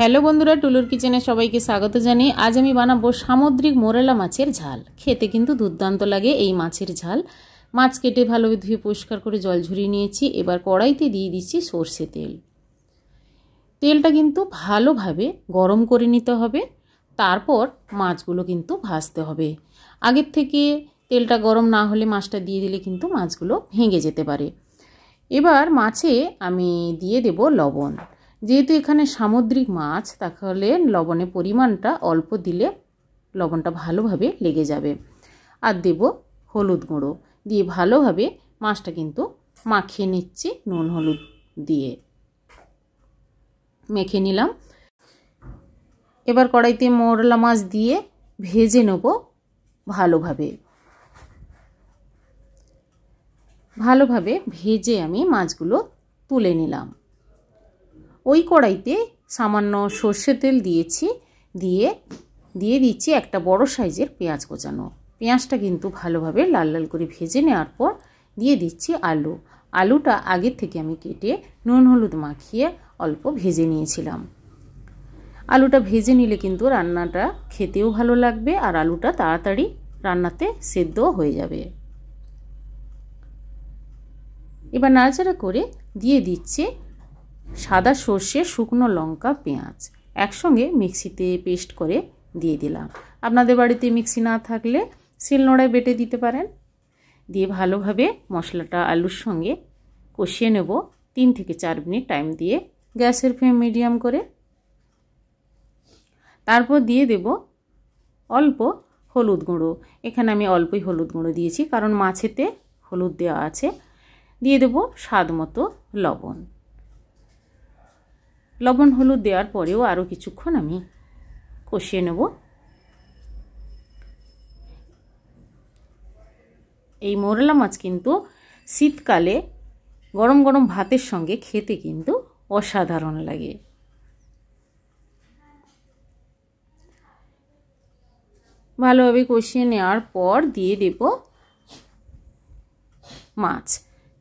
hello বন্ধুরা টুলুর কিচেনে সবাইকে স্বাগত জানিয়ে আজ আমি বানাবো সামুদ্রিক মোরেলা মাছের ঝাল খেতে কিন্তু দুর্দান্ত লাগে এই মাছের ঝাল মাছ কেটে ভালোভাবে ধুয়ে পরিষ্কার করে জল ঝরিয়ে নিয়েছি এবার কড়াইতে দিয়ে দিচ্ছি সর্ষে তেল তেলটা কিন্তু ভালোভাবে গরম করে নিতে হবে তারপর মাছগুলো কিন্তু ভাজতে হবে আগের থেকে তেলটা গরম না হলে মাছটা দিয়ে দিলে কিন্তু মাছগুলো ভেঙে যেতে পারে এবার মাছে আমি দিয়ে দেব লবণ যেহেতু এখানে সামুদ্রিক মাছ তাহলে লবণের পরিমাণটা অল্প দিলে লবণটা ভালোভাবে লেগে যাবে আর দেব হলুদ গুঁড়ো দিয়ে ভালোভাবে মাছটা কিন্তু মাখিয়ে নিচ্ছি নুন হলুদ দিয়ে মেখে নিলাম এবার কড়াইতে মোরলা মাছ দিয়ে ভেজে নেব ভালোভাবে ভালোভাবে ভেজে আমি মাছগুলো তুলে নিলাম ওই কড়াইতে সামান্য সর্ষে তেল দিয়েছি দিয়ে দিয়ে দিচ্ছি একটা বড় সাইজের পেঁয়াজ কোচানো পেঁয়াজটা কিন্তু ভালোভাবে লাল লাল করে ভেজে নেওয়ার পর দিয়ে দিচ্ছি আলু আলুটা আগের থেকে আমি কেটে নুন হলুদ মাখিয়ে অল্প ভেজে নিয়েছিলাম আলুটা ভেজে নিলে কিন্তু রান্নাটা খেতেও ভালো লাগবে আর আলুটা তাড়াতাড়ি রান্নাতে সেদ্ধও হয়ে যাবে এবার নাড়াচাড়া করে দিয়ে দিচ্ছে সাদা সর্ষে শুকনো লঙ্কা পেঁয়াজ একসঙ্গে মিক্সিতে পেস্ট করে দিয়ে দিলাম আপনাদের বাড়িতে মিক্সি না থাকলে শিলনোড়ায় বেটে দিতে পারেন দিয়ে ভালোভাবে মশলাটা আলুর সঙ্গে কষিয়ে নেব তিন থেকে চার মিনিট টাইম দিয়ে গ্যাসের ফ্লেম মিডিয়াম করে তারপর দিয়ে দেব অল্প হলুদ গুঁড়ো এখানে আমি অল্পই হলুদ গুঁড়ো দিয়েছি কারণ মাছেতে হলুদ দেওয়া আছে দিয়ে দেব স্বাদ মতো লবণ লবণ হলুদ দেওয়ার পরেও আরও কিছুক্ষণ আমি কষিয়ে নেব এই মোরলা মাছ কিন্তু শীতকালে গরম গরম ভাতের সঙ্গে খেতে কিন্তু অসাধারণ লাগে ভালোভাবে কষিয়ে নেওয়ার পর দিয়ে দেব মাছ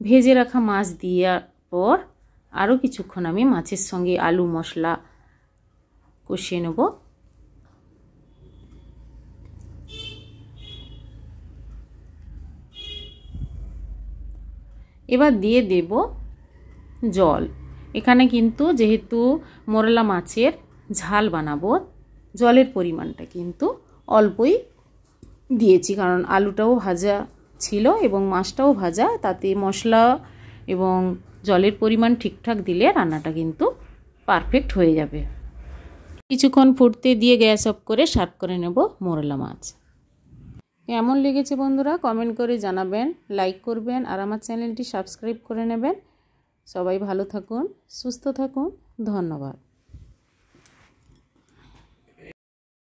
ভেজে রাখা মাছ দেওয়ার পর আরও কিছুক্ষণ আমি মাছের সঙ্গে আলু মশলা কষিয়ে নেব এবার দিয়ে দেব জল এখানে কিন্তু যেহেতু মোরলা মাছের ঝাল বানাবো জলের পরিমাণটা কিন্তু অল্পই দিয়েছি কারণ আলুটাও ভাজা ছিল এবং মাছটাও ভাজা তাতে মশলা এবং জলের পরিমাণ ঠিকঠাক দিলে রান্নাটা কিন্তু পারফেক্ট হয়ে যাবে কিছুক্ষণ ফুটতে দিয়ে গ্যাস অফ করে সার্ভ করে নেব মোরলা মাছ কেমন লেগেছে বন্ধুরা কমেন্ট করে জানাবেন লাইক করবেন আর আমার চ্যানেলটি সাবস্ক্রাইব করে নেবেন সবাই ভালো থাকুন সুস্থ থাকুন ধন্যবাদ